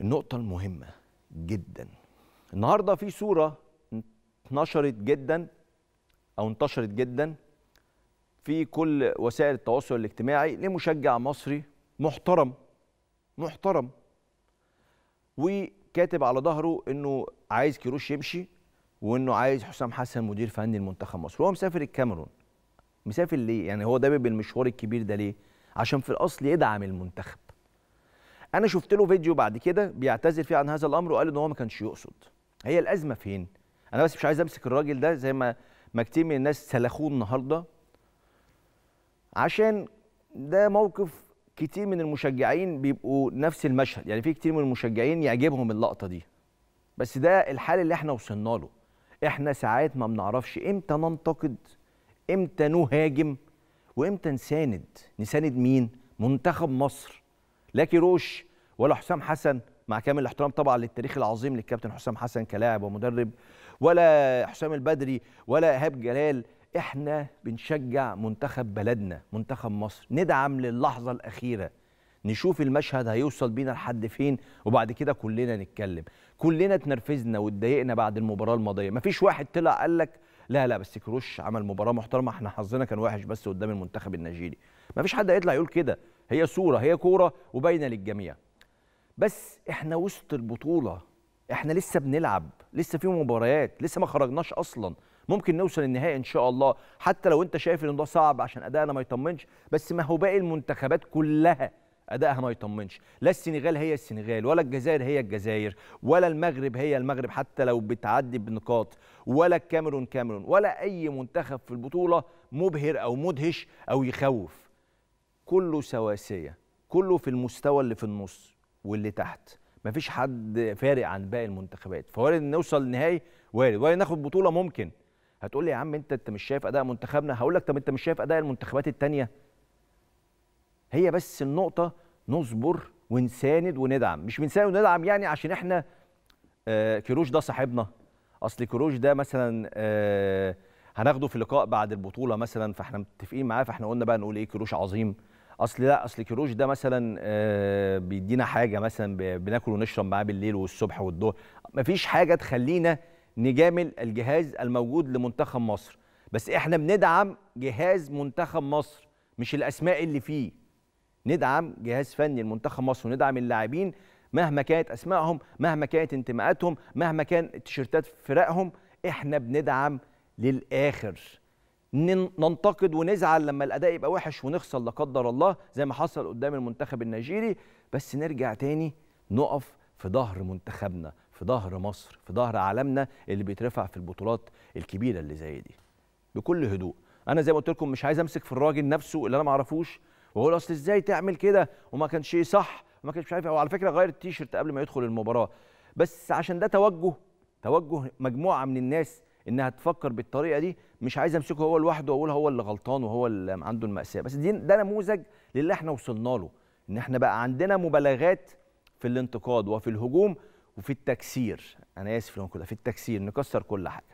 النقطة المهمة جدا النهاردة في صورة اتنشرت جدا أو انتشرت جدا في كل وسائل التواصل الاجتماعي لمشجع مصري محترم محترم وكاتب على ظهره انه عايز كيروش يمشي وانه عايز حسام حسن مدير فني المنتخب مصر وهو مسافر الكاميرون مسافر ليه يعني هو دابب المشوار الكبير ده ليه عشان في الاصل يدعم المنتخب انا شفت له فيديو بعد كده بيعتذر فيه عن هذا الامر وقال ان هو ما كانش يقصد هي الازمه فين انا بس مش عايز امسك الراجل ده زي ما ما كتير من الناس سلخوه النهارده عشان ده موقف كتير من المشجعين بيبقوا نفس المشهد يعني في كتير من المشجعين يعجبهم اللقطه دي بس ده الحال اللي احنا وصلنا له احنا ساعات ما بنعرفش امتى ننتقد امتى نهاجم وامتى نساند نساند مين منتخب مصر لا كيروش ولا حسام حسن مع كامل الاحترام طبعا للتاريخ العظيم للكابتن حسام حسن كلاعب ومدرب ولا حسام البدري ولا ايهاب جلال احنا بنشجع منتخب بلدنا منتخب مصر ندعم للحظه الاخيره نشوف المشهد هيوصل بينا لحد فين وبعد كده كلنا نتكلم كلنا اتنرفزنا واتضايقنا بعد المباراه الماضيه مفيش واحد طلع قال لك لا لا بس كروش عمل مباراه محترمه احنا حظنا كان وحش بس قدام المنتخب النيجيري مفيش حد هيطلع يقول كده هي صوره هي كوره وباينه للجميع بس احنا وسط البطوله احنا لسه بنلعب لسه في مباريات لسه ما خرجناش اصلا ممكن نوصل النهائي ان شاء الله حتى لو انت شايف ان ده صعب عشان ادائنا ما يطمنش بس ما هو باقي المنتخبات كلها ادائها ما يطمنش لا السنغال هي السنغال ولا الجزائر هي الجزائر ولا المغرب هي المغرب حتى لو بتعدي بنقاط ولا الكاميرون كاميرون ولا اي منتخب في البطوله مبهر او مدهش او يخوف كله سواسيه كله في المستوى اللي في النص واللي تحت مفيش حد فارق عن باقي المنتخبات فوارد نوصل نهائي وارد وارد ناخد بطوله ممكن هتقول لي يا عم انت انت مش شايف اداء منتخبنا هقول لك طب انت مش شايف اداء المنتخبات الثانيه هي بس النقطه نصبر ونساند وندعم مش بنساند وندعم يعني عشان احنا آه، كيروش ده صاحبنا اصل كيروش ده مثلا آه، هناخده في لقاء بعد البطوله مثلا فاحنا متفقين معاه فاحنا قلنا بقى نقول ايه كيروش عظيم اصل لا اصل كيروش ده مثلا آه، بيدينا حاجه مثلا بناكل ونشرب معاه بالليل والصبح والظهر مفيش حاجه تخلينا نجامل الجهاز الموجود لمنتخب مصر بس احنا بندعم جهاز منتخب مصر مش الاسماء اللي فيه ندعم جهاز فني لمنتخب مصر وندعم اللاعبين مهما كانت اسمائهم مهما كانت انتماءاتهم مهما كانت تيشيرتات فرقهم احنا بندعم للاخر ننتقد ونزعل لما الاداء يبقى وحش ونخسر لا قدر الله زي ما حصل قدام المنتخب النيجيري بس نرجع تاني نقف في ظهر منتخبنا في ظهر مصر في ظهر عالمنا اللي بيترفع في البطولات الكبيره اللي زي دي بكل هدوء انا زي ما قلت لكم مش عايز امسك في الراجل نفسه اللي انا ما اعرفوش واقول اصل ازاي تعمل كده وما كانش شيء صح وما كانش مش عارف إيه. وعلى فكره غير التيشيرت قبل ما يدخل المباراه بس عشان ده توجه توجه مجموعه من الناس انها تفكر بالطريقه دي مش عايز امسكه هو لوحده واقول هو اللي غلطان وهو اللي عنده الماساه بس دي ده نموذج للي احنا وصلنا له ان احنا بقى عندنا مبالغات في الانتقاد وفي الهجوم وفي التكسير انا اسف لو كلها في التكسير نكسر كل حاجه